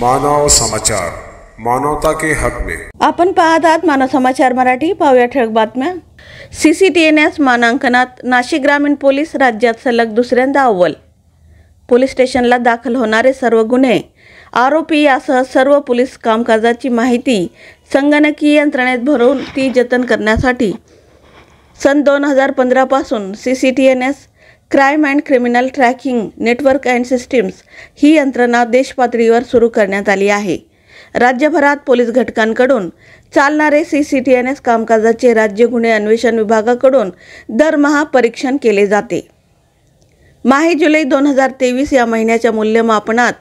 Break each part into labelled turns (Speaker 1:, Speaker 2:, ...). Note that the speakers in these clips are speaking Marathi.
Speaker 1: मानव समाचार मानवता के हक में
Speaker 2: आपण पाहत आहात मानव समाचार मराठी पाहूया ठळक बातम्या सीसीटीएनएस मानांकनात नाशिक ग्रामीण पोलीस राज्यात सलग दुसऱ्यांदा अव्वल पोलीस स्टेशनला दाखल होणारे सर्व गुन्हे आरोपी यासह सर्व पोलीस कामकाजाची माहिती संगणकीय यंत्रणेत भरून ती जतन करण्यासाठी सन दोन हजार पंधरापासून C C T N S crime and criminal tracking network and systems ही यंत्रणा देशपातळीवर सुरू करण्यात आली आहे राज्यभरात पोलीस घटकांकडून चालणारे C C T N S कामकाजाचे राज्य गुन्हे अन्वेषण विभागाकडून दरमहा परीक्षण केले जाते माही जुलै दोन हजार तेवीस या महिन्याच्या मूल्यमापनात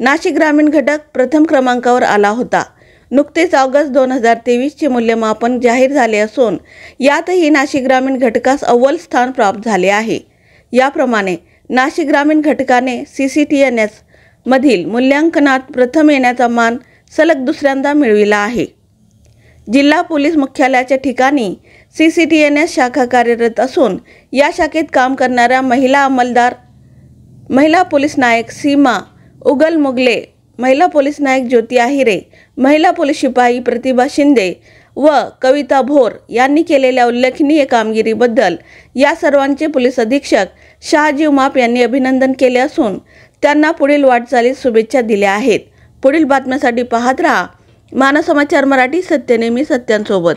Speaker 2: नाशिक ग्रामीण घटक प्रथम क्रमांकावर आला होता नुकतेच ऑगस्ट दोन हजार तेवीसचे मूल्यमापन जाहीर झाले असून यातही नाशिक ग्रामीण घटकास अव्वल स्थान प्राप्त झाले आहे याप्रमाणे नाशिक ग्रामीण घटकाने C C T N S मधील मूल्यांकनात प्रथम येण्याचा मान सलग दुसऱ्यांदा मिळविला आहे जिल्हा पोलीस मुख्यालयाच्या ठिकाणी C C T N S शाखा कार्यरत असून या शाखेत काम करणाऱ्या महिला अंमलदार महिला पोलीस नायक सीमा उगल मुगले महिला पोलीस नायक ज्योती आहिरे महिला पोलीस शिपाई प्रतिभा शिंदे व कविता भोर यांनी केलेल्या उल्लेखनीय कामगिरीबद्दल या सर्वांचे पोलीस अधीक्षक शहाजीव माप यांनी अभिनंदन केले असून त्यांना पुढील वाटचालीत शुभेच्छा दिल्या आहेत पुढील बातम्यासाठी पाहत राहा मानसमाचार मराठी सत्यनेहमी सत्यांसोबत